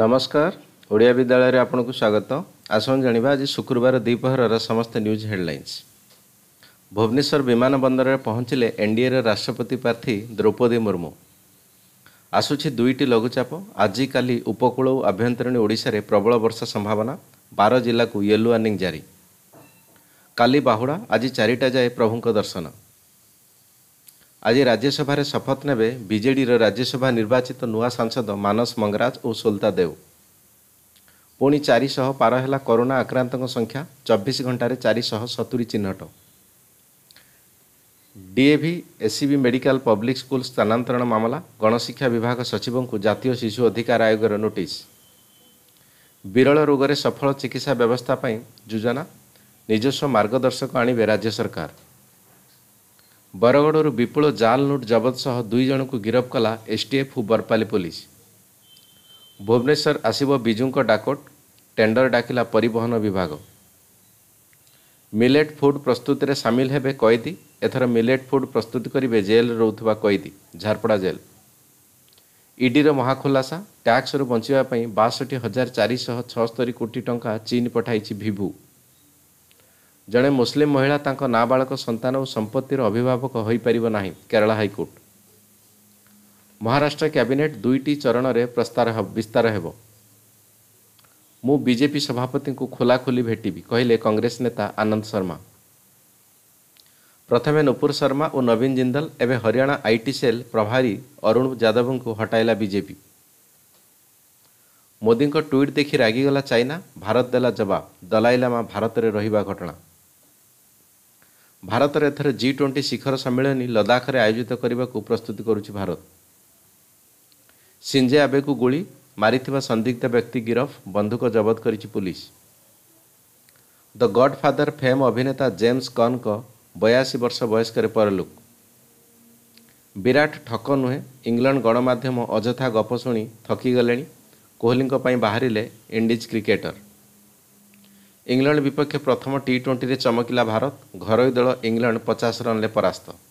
ନମସ୍କାର ଓଡ଼ିଆ ବିଦ୍ୟାଳୟରେ ଆପଣଙ୍କୁ ସ୍ୱାଗତ ଆସନ୍ତୁ ଜାଣିବା ଆଜି ଶୁକ୍ରବାର ଦ୍ୱିପହରର ସମସ୍ତ ନ୍ୟୁଜ୍ ହେଡ଼ଲାଇନ୍ସ ଭୁବନେଶ୍ୱର ବିମାନ ବନ୍ଦରରେ ପହଞ୍ଚିଲେ ଏନ୍ଡିଏର ରାଷ୍ଟ୍ରପତି ପ୍ରାର୍ଥୀ ଦ୍ରୌପଦୀ ମୁର୍ମୁ ଆସୁଛି ଦୁଇଟି ଲଘୁଚାପ ଆଜିକାଲି ଉପକୂଳ ଓ ଆଭ୍ୟନ୍ତରୀଣ ଓଡ଼ିଶାରେ ପ୍ରବଳ ବର୍ଷା ସମ୍ଭାବନା ବାର ଜିଲ୍ଲାକୁ ୟେଲୋ ୱାର୍ଣ୍ଣିଂ ଜାରି କାଲି ବାହୁଡ଼ା ଆଜି ଚାରିଟା ଯାଏ ପ୍ରଭୁଙ୍କ ଦର୍ଶନ ଆଜି ରାଜ୍ୟସଭାରେ ଶପଥ ନେବେ ବିଜେଡ଼ିର ରାଜ୍ୟସଭା ନିର୍ବାଚିତ ନୂଆ ସାଂସଦ ମାନସ ମଙ୍ଗରାଜ ଓ ସୋଲତା ଦେଉ ପୁଣି ଚାରିଶହ ପାର ହେଲା କରୋନା ଆକ୍ରାନ୍ତଙ୍କ ସଂଖ୍ୟା ଚବିଶ ଘଣ୍ଟାରେ ଚାରିଶହ ସତୁରି ଚିହ୍ନଟ DAV SCB medical public school ସ୍ଥାନାନ୍ତରଣ ମାମଲା ଗଣଶିକ୍ଷା ବିଭାଗ ସଚିବଙ୍କୁ ଜାତୀୟ ଶିଶୁ ଅଧିକାର ଆୟୋଗର ନୋଟିସ୍ ବିରଳ ରୋଗରେ ସଫଳ ଚିକିତ୍ସା ବ୍ୟବସ୍ଥା ପାଇଁ ଯୋଜନା ନିଜସ୍ୱ ମାର୍ଗଦର୍ଶକ ଆଣିବେ ରାଜ୍ୟ ସରକାର ବରଗଡ଼ରୁ ବିପୁଳ ଜାଲ ନୋଟ୍ ଜବତ ସହ ଦୁଇ ଜଣଙ୍କୁ ଗିରଫ କଲା ଏସ୍ଟିଏଫ୍ ବରପାଲି ପୋଲିସ ଭୁବନେଶ୍ୱର ଆସିବ ବିଜୁଙ୍କ ଡାକୋଟ୍ ଟେଣ୍ଡର ଡାକିଲା ପରିବହନ ବିଭାଗ ମିଲେଟ୍ ଫୁଡ୍ ପ୍ରସ୍ତୁତିରେ ସାମିଲ ହେବେ କଏଦୀ ଏଥର ମିଲେଟ୍ ଫୁଡ୍ ପ୍ରସ୍ତୁତି କରିବେ ଜେଲ୍ରେ ରହୁଥିବା କଏଦୀ ଝାରପଡ଼ା ଜେଲ୍ ଇଡିର ମହାଖୁଲାସା ଟ୍ୟାକ୍ସରୁ ବଞ୍ଚିବା ପାଇଁ ବାଷଠି ହଜାର ଚାରିଶହ ଛଅସ୍ତରି କୋଟି ଟଙ୍କା ଚୀନ୍ ପଠାଇଛି ଭିଭୁ ଜଣେ ମୁସଲିମ୍ ମହିଳା ତାଙ୍କ ନାବାଳକ ସନ୍ତାନ ଓ ସମ୍ପତ୍ତିର ଅଭିଭାବକ ହୋଇପାରିବ ନାହିଁ କେରଳ ହାଇକୋର୍ଟ ମହାରାଷ୍ଟ୍ର କ୍ୟାବିନେଟ୍ ଦୁଇଟି ଚରଣରେ ପ୍ରସ୍ତାର ବିସ୍ତାର ହେବ ମୁଁ ବିଜେପି ସଭାପତିଙ୍କୁ ଖୋଲାଖୋଲି ଭେଟିବି କହିଲେ କଂଗ୍ରେସ ନେତା ଆନନ୍ଦ ଶର୍ମା ପ୍ରଥମେ ନୁପୁର ଶର୍ମା ଓ ନବୀନ ଜିନ୍ଦଲ ଏବେ ହରିୟାଣା ଆଇଟି ସେଲ୍ ପ୍ରଭାରୀ ଅରୁଣ ଯାଦବଙ୍କୁ ହଟାଇଲା ବିଜେପି ମୋଦିଙ୍କ ଟ୍ୱିଟ୍ ଦେଖି ରାଗିଗଲା ଚାଇନା ଭାରତ ଦେଲା ଜବାବ ଦଲାଇଲାମା ଭାରତରେ ରହିବା ଘଟଣା ଭାରତରେ ଏଥର ଜି ଟ୍ୱେଣ୍ଟି ଶିଖର ସମ୍ମିଳନୀ ଲଦାଖରେ ଆୟୋଜିତ କରିବାକୁ ପ୍ରସ୍ତୁତି କରୁଛି ଭାରତ ସିଞ୍ଜେ ଆବେକୁ ଗୁଳି ମାରିଥିବା ସନ୍ଦିଗ୍ଧ ବ୍ୟକ୍ତି ଗିରଫ ବନ୍ଧୁକ ଜବତ କରିଛି police the Godfather fame ଅଭିନେତା ଜେମ୍ସ କନ୍ଙ୍କ ବୟାଅଶୀ ବର୍ଷ ବୟସ୍କରେ ପରଲୋକ ବିରାଟ ଠକ ନୁହେଁ ଇଂଲଣ୍ଡ ଗଣମାଧ୍ୟମ ଅଯଥା ଗପ ଶୁଣି ଥକିଗଲେଣି କୋହଲିଙ୍କ ପାଇଁ ବାହାରିଲେ ଇଣ୍ଡିଜ୍ କ୍ରିକେଟର୍ ଇଂଲଣ୍ଡ ବିପକ୍ଷ ପ୍ରଥମ ଟି ଟ୍ୱେଣ୍ଟିରେ ଚମକିଲା ଭାରତ ଘରୋଇ ଦଳ ଇଂଲଣ୍ଡ ପଚାଶ ରନ୍ରେ ପରାସ୍ତ